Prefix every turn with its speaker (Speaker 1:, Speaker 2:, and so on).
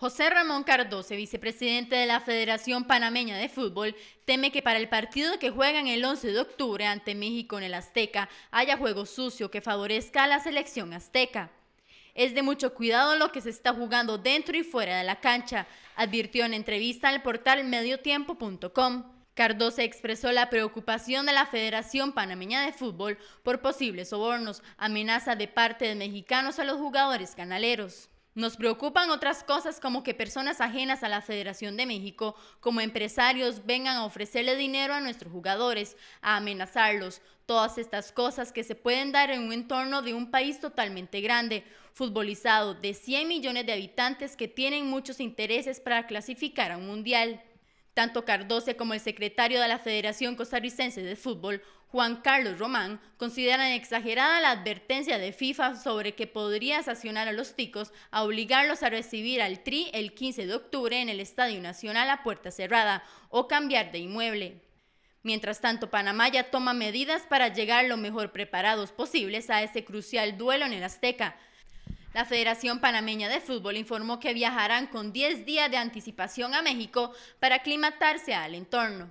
Speaker 1: José Ramón Cardoce, vicepresidente de la Federación Panameña de Fútbol, teme que para el partido que juegan el 11 de octubre ante México en el Azteca haya juego sucio que favorezca a la selección azteca. Es de mucho cuidado lo que se está jugando dentro y fuera de la cancha, advirtió en entrevista al portal mediotiempo.com. Cardoce expresó la preocupación de la Federación Panameña de Fútbol por posibles sobornos, amenaza de parte de mexicanos a los jugadores canaleros. Nos preocupan otras cosas como que personas ajenas a la Federación de México, como empresarios, vengan a ofrecerle dinero a nuestros jugadores, a amenazarlos, todas estas cosas que se pueden dar en un entorno de un país totalmente grande, futbolizado, de 100 millones de habitantes que tienen muchos intereses para clasificar a un mundial. Tanto Cardoce como el secretario de la Federación Costarricense de Fútbol, Juan Carlos Román, consideran exagerada la advertencia de FIFA sobre que podría sancionar a los ticos a obligarlos a recibir al TRI el 15 de octubre en el Estadio Nacional a puerta cerrada o cambiar de inmueble. Mientras tanto, Panamá ya toma medidas para llegar lo mejor preparados posibles a ese crucial duelo en el Azteca. La Federación Panameña de Fútbol informó que viajarán con 10 días de anticipación a México para aclimatarse al entorno.